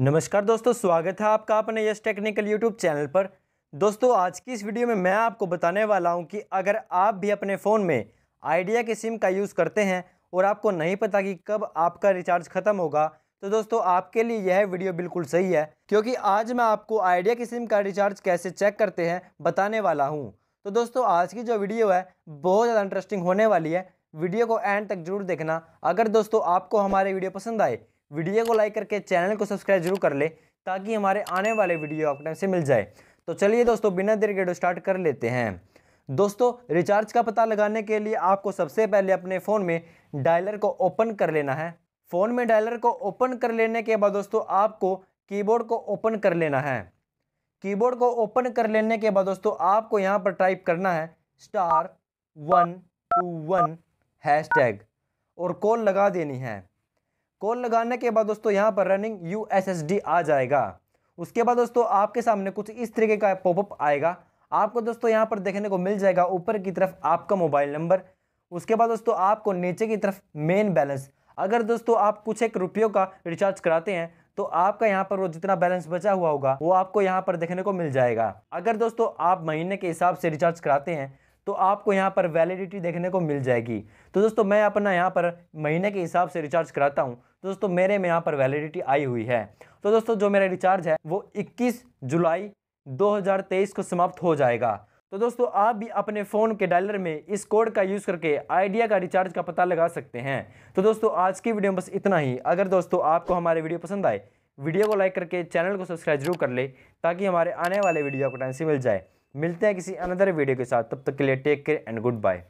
नमस्कार दोस्तों स्वागत है आपका अपने यश टेक्निकल यूट्यूब चैनल पर दोस्तों आज की इस वीडियो में मैं आपको बताने वाला हूं कि अगर आप भी अपने फ़ोन में आइडिया के सिम का यूज़ करते हैं और आपको नहीं पता कि कब आपका रिचार्ज ख़त्म होगा तो दोस्तों आपके लिए यह वीडियो बिल्कुल सही है क्योंकि आज मैं आपको आइडिया के सिम का रिचार्ज कैसे चेक करते हैं बताने वाला हूँ तो दोस्तों आज की जो वीडियो है बहुत ज़्यादा इंटरेस्टिंग होने वाली है वीडियो को एंड तक जरूर देखना अगर दोस्तों आपको हमारे वीडियो पसंद आए वीडियो को लाइक करके चैनल को सब्सक्राइब जरूर कर ले ताकि हमारे आने वाले वीडियो आप टाइम से मिल जाए तो चलिए दोस्तों बिना देर के स्टार्ट कर लेते हैं दोस्तों रिचार्ज का पता लगाने के लिए आपको सबसे पहले अपने फ़ोन में डायलर को ओपन कर लेना है फ़ोन में डायलर को ओपन कर लेने के बाद दोस्तों आपको कीबोर्ड को ओपन कर लेना है कीबोर्ड को ओपन कर लेने के बाद दोस्तों आपको यहाँ पर टाइप करना है star one two one hashtag और कॉल लगा देनी है कॉल लगाने के बाद दोस्तों यहाँ पर रनिंग यू आ जाएगा उसके बाद दोस्तों आपके सामने कुछ इस तरीके का पॉपअप आएगा आपको दोस्तों यहाँ पर देखने को मिल जाएगा ऊपर की तरफ आपका मोबाइल नंबर उसके बाद दोस्तों आपको नीचे की तरफ मेन बैलेंस अगर दोस्तों आप कुछ एक रुपयों का रिचार्ज कराते हैं तो आपका यहाँ पर वो जितना बैलेंस बचा हुआ होगा वो आपको यहाँ पर देखने को मिल जाएगा अगर दोस्तों आप महीने के हिसाब से रिचार्ज कराते हैं तो आपको यहाँ पर वैलिडिटी देखने को मिल जाएगी तो दोस्तों मैं अपना यहाँ पर महीने के हिसाब से रिचार्ज कराता हूँ तो दोस्तों मेरे में यहाँ पर वैलिडिटी आई हुई है तो दोस्तों जो मेरा रिचार्ज है वो 21 जुलाई 2023 को समाप्त हो जाएगा तो दोस्तों आप भी अपने फ़ोन के डायलर में इस कोड का यूज़ करके आइडिया का रिचार्ज का पता लगा सकते हैं तो दोस्तों आज की वीडियो में बस इतना ही अगर दोस्तों आपको हमारे वीडियो पसंद आए वीडियो को लाइक करके चैनल को सब्सक्राइब जरूर कर ले ताकि हमारे आने वाले वीडियो को टाइम से मिल जाए मिलते हैं किसी अनदर वीडियो के साथ तब तक के लिए take care and good bye